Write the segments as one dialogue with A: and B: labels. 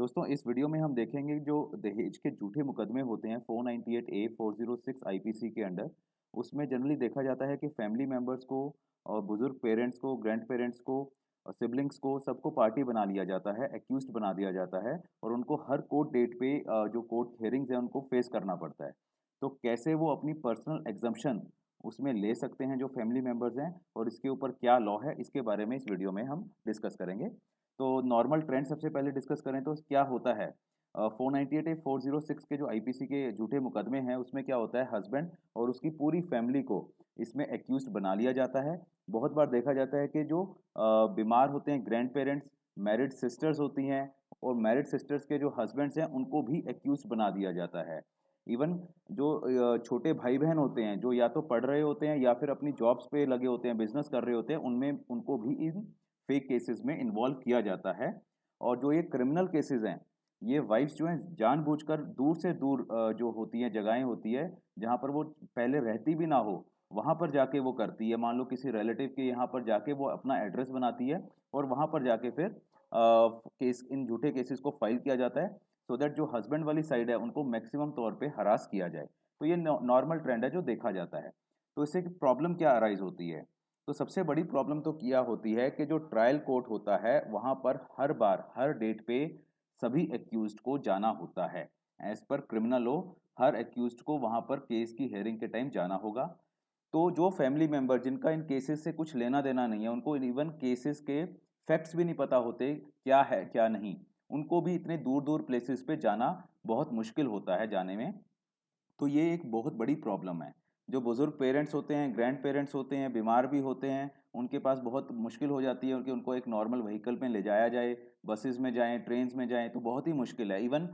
A: दोस्तों इस वीडियो में हम देखेंगे जो दहेज के झूठे मुकदमे होते हैं 498 ए 406 आईपीसी के अंडर उसमें जनरली देखा जाता है कि फैमिली मेम्बर्स को और बुज़ुर्ग पेरेंट्स को ग्रैंड पेरेंट्स को और सिबलिंग्स को सबको पार्टी बना लिया जाता है एक्यूज बना दिया जाता है और उनको हर कोर्ट डेट पे जो कोर्ट हेयरिंग्स हैं उनको फेस करना पड़ता है तो कैसे वो अपनी पर्सनल एग्जाम्शन उसमें ले सकते हैं जो फैमिली मेम्बर्स हैं और इसके ऊपर क्या लॉ है इसके बारे में इस वीडियो में हम डिस्कस करेंगे तो नॉर्मल ट्रेंड सबसे पहले डिस्कस करें तो क्या होता है four ninety eight four zero six के जो आईपीसी के झूठे मुकदमे हैं उसमें क्या होता है हस्बैंड और उसकी पूरी फैमिली को इसमें एक्यूज बना लिया जाता है बहुत बार देखा जाता है कि जो बीमार होते हैं ग्रैंड पेरेंट्स मैरिड सिस्टर्स होती हैं और मैरिड सिस्टर्स के जो हस्बैंड्स हैं उनको भी एक्यूज बना दिया जाता है इवन जो छोटे भाई बहन होते हैं जो या तो पढ़ रहे होते हैं या फिर अपनी जॉब्स पे लगे होते हैं बिजनेस कर रहे होते हैं उनमें उनको भी इन फेक केसेस में इन्वॉल्व किया जाता है और जो ये क्रिमिनल केसेस हैं ये वाइफ्स जो हैं जानबूझकर दूर से दूर जो होती हैं जगहें होती है जहाँ पर वो पहले रहती भी ना हो वहाँ पर जाके वो करती है मान लो किसी रिलेटिव के यहाँ पर जाके वो अपना एड्रेस बनाती है और वहाँ पर जाके फिर केस इन झूठे केसेस को फाइल किया जाता है सो दैट जो हस्बैंड वाली साइड है उनको मैक्सिमम तौर पर हरास किया जाए तो ये नॉर्मल ट्रेंड है जो देखा जाता है तो इससे प्रॉब्लम क्या अराइज होती है तो सबसे बड़ी प्रॉब्लम तो किया होती है कि जो ट्रायल कोर्ट होता है वहाँ पर हर बार हर डेट पे सभी एक्यूज को जाना होता है एज पर क्रिमिनल हो हर एक्यूज को वहाँ पर केस की हेयरिंग के टाइम जाना होगा तो जो फैमिली मेम्बर जिनका इन केसेस से कुछ लेना देना नहीं है उनको इवन केसेस के फैक्ट्स भी नहीं पता होते क्या है क्या नहीं उनको भी इतने दूर दूर प्लेसेस पे जाना बहुत मुश्किल होता है जाने में तो ये एक बहुत बड़ी प्रॉब्लम है जो बुज़ुर्ग पेरेंट्स होते हैं ग्रैंड पेरेंट्स होते हैं बीमार भी होते हैं उनके पास बहुत मुश्किल हो जाती है कि उनको एक नॉर्मल व्हीकल में ले जाया जाए बसेस में जाएं ट्रेन में जाएं तो बहुत ही मुश्किल है इवन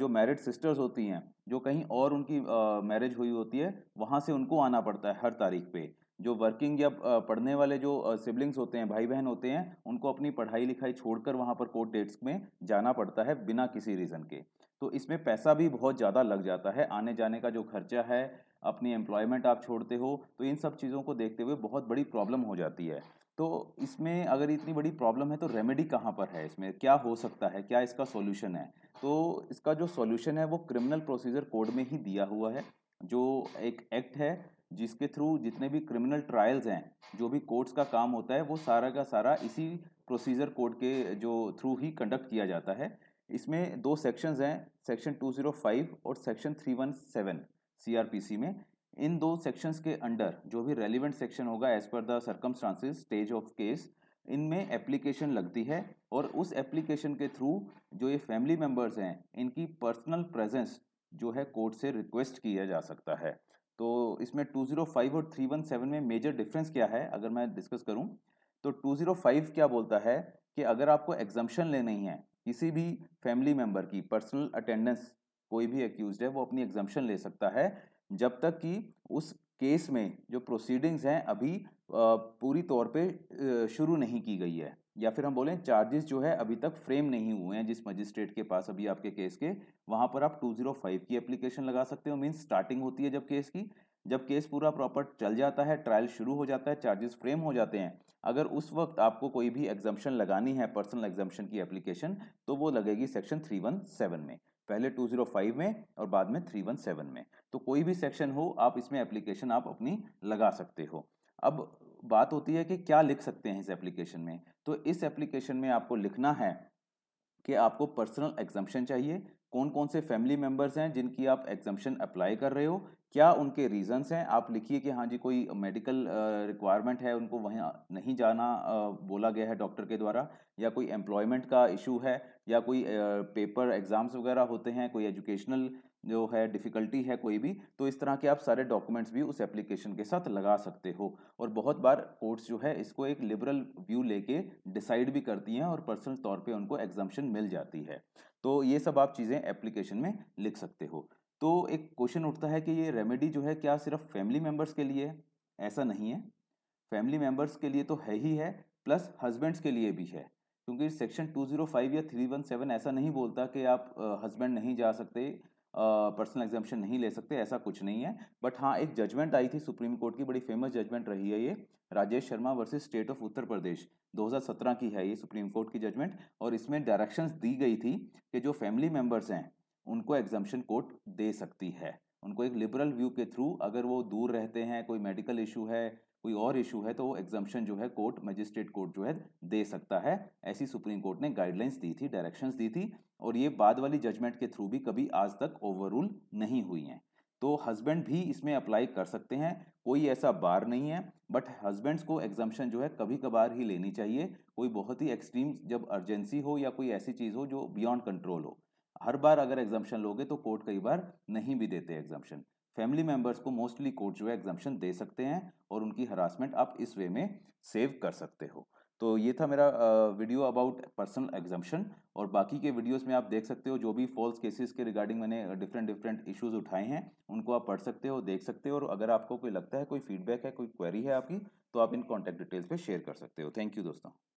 A: जो मैरिड सिस्टर्स होती हैं जो कहीं और उनकी मैरिज हुई होती है वहाँ से उनको आना पड़ता है हर तारीख पे जो वर्किंग या पढ़ने वाले जो सिबलिंग्स होते हैं भाई बहन होते हैं उनको अपनी पढ़ाई लिखाई छोड़कर वहाँ पर कोर्ट डेट्स में जाना पड़ता है बिना किसी रीज़न के तो इसमें पैसा भी बहुत ज़्यादा लग जाता है आने जाने का जो खर्चा है अपनी एम्प्लॉयमेंट आप छोड़ते हो तो इन सब चीज़ों को देखते हुए बहुत बड़ी प्रॉब्लम हो जाती है तो इसमें अगर इतनी बड़ी प्रॉब्लम है तो रेमेडी कहाँ पर है इसमें क्या हो सकता है क्या इसका सॉल्यूशन है तो इसका जो सॉल्यूशन है वो क्रिमिनल प्रोसीजर कोड में ही दिया हुआ है जो एक एक्ट है जिसके थ्रू जितने भी क्रिमिनल ट्रायल्स हैं जो भी कोर्ट्स का काम होता है वो सारा का सारा इसी प्रोसीजर कोड के जो थ्रू ही कंडक्ट किया जाता है इसमें दो सेक्शंस हैं सेक्शन 205 और सेक्शन 317 सीआरपीसी में इन दो सेक्शंस के अंडर जो भी रेलिवेंट सेक्शन होगा as per the circumstances stage of case इनमें एप्लीकेशन लगती है और उस एप्लीकेशन के थ्रू जो ये फैमिली मेम्बर्स हैं इनकी पर्सनल प्रेजेंस जो है कोर्ट से रिक्वेस्ट किया जा सकता है तो इसमें 205 और 317 में मेजर डिफरेंस क्या है अगर मैं डिस्कस करूं तो 205 क्या बोलता है कि अगर आपको एग्जम्पन लेनी है किसी भी फैमिली मेम्बर की पर्सनल अटेंडेंस कोई भी एक्यूज है वो अपनी एग्जाम्पन ले सकता है जब तक कि उस केस में जो प्रोसीडिंग्स हैं अभी पूरी तौर पे शुरू नहीं की गई है या फिर हम बोलें चार्जेस जो है अभी तक फ्रेम नहीं हुए हैं जिस मजिस्ट्रेट के पास अभी आपके केस के वहाँ पर आप 205 की एप्लीकेशन लगा सकते हो मीन्स स्टार्टिंग होती है जब केस की जब केस पूरा प्रॉपर चल जाता है ट्रायल शुरू हो जाता है चार्जेस फ्रेम हो जाते हैं अगर उस वक्त आपको कोई भी एग्जाम्पन लगानी है पर्सनल एग्जाम्पन की एप्लीकेशन तो वो लगेगी सेक्शन थ्री में पहले 205 में और बाद में 317 में तो कोई भी सेक्शन हो आप इसमें एप्लीकेशन आप अपनी लगा सकते हो अब बात होती है कि क्या लिख सकते हैं इस एप्लीकेशन में तो इस एप्लीकेशन में आपको लिखना है कि आपको पर्सनल एग्जाम्पन चाहिए कौन कौन से फैमिली मेम्बर्स हैं जिनकी आप एग्जाम्पन अप्लाई कर रहे हो क्या उनके रीज़न्स हैं आप लिखिए कि हाँ जी कोई मेडिकल रिक्वायरमेंट है उनको वहीं नहीं जाना बोला गया है डॉक्टर के द्वारा या कोई एम्प्लॉयमेंट का इशू है या कोई पेपर एग्ज़ाम्स वगैरह होते हैं कोई एजुकेशनल जो है डिफ़िकल्टी है कोई भी तो इस तरह के आप सारे डॉक्यूमेंट्स भी उस एप्लीकेशन के साथ लगा सकते हो और बहुत बार कोर्ट्स जो है इसको एक लिबरल व्यू लेके डिसाइड भी करती हैं और पर्सनल तौर पे उनको एग्जामेशन मिल जाती है तो ये सब आप चीज़ें एप्लीकेशन में लिख सकते हो तो एक क्वेश्चन उठता है कि ये रेमेडी जो है क्या सिर्फ फैमिली मेम्बर्स के लिए है ऐसा नहीं है फैमिली मेम्बर्स के लिए तो है ही है प्लस हस्बैंड्स के लिए भी है क्योंकि सेक्शन 205 या 317 ऐसा नहीं बोलता कि आप हस्बैंड नहीं जा सकते पर्सनल एग्जामेशन नहीं ले सकते ऐसा कुछ नहीं है बट हाँ एक जजमेंट आई थी सुप्रीम कोर्ट की बड़ी फेमस जजमेंट रही है ये Rajesh Sharma versus state of Uttar Pradesh 2017 की है ये सुप्रीम कोर्ट की जजमेंट और इसमें डायरेक्शंस दी गई थी कि जो फैमिली मेम्बर्स हैं उनको एग्जम्पन कोर्ट दे सकती है उनको एक लिबरल व्यू के थ्रू अगर वो दूर रहते हैं कोई मेडिकल इशू है कोई और इशू है तो वो एग्जम्पन जो है कोर्ट मजिस्ट्रेट कोर्ट जो है दे सकता है ऐसी सुप्रीम कोर्ट ने गाइडलाइंस दी थी डायरेक्शंस दी थी और ये बाद वाली जजमेंट के थ्रू भी कभी आज तक ओवररूल नहीं हुई हैं तो हस्बैंड भी इसमें अप्लाई कर सकते हैं कोई ऐसा बार नहीं है बट हस्बैंड्स को एग्जम्पन जो है कभी कभार ही लेनी चाहिए कोई बहुत ही एक्सट्रीम जब अर्जेंसी हो या कोई ऐसी चीज़ हो जो बियॉन्ड कंट्रोल हो हर बार अगर एग्जाम्पन लोगे तो कोर्ट कई बार नहीं भी देते एग्जाम्पन फैमिली मेंबर्स को मोस्टली कोर्ट जो है एग्जाम्पन दे सकते हैं और उनकी हरासमेंट आप इस वे में सेव कर सकते हो तो ये था मेरा वीडियो अबाउट पर्सनल एग्जाम्पन और बाकी के वीडियोस में आप देख सकते हो जो भी फॉल्स केसेस के रिगार्डिंग मैंने डिफरेंट डिफरेंट इश्यूज उठाए हैं उनको आप पढ़ सकते हो देख सकते हो और अगर आपको कोई लगता है कोई फीडबैक है कोई क्वेरी है आपकी तो आप इन कॉन्टैक्ट डिटेल्स पर शेयर कर सकते हो थैंक यू दोस्तों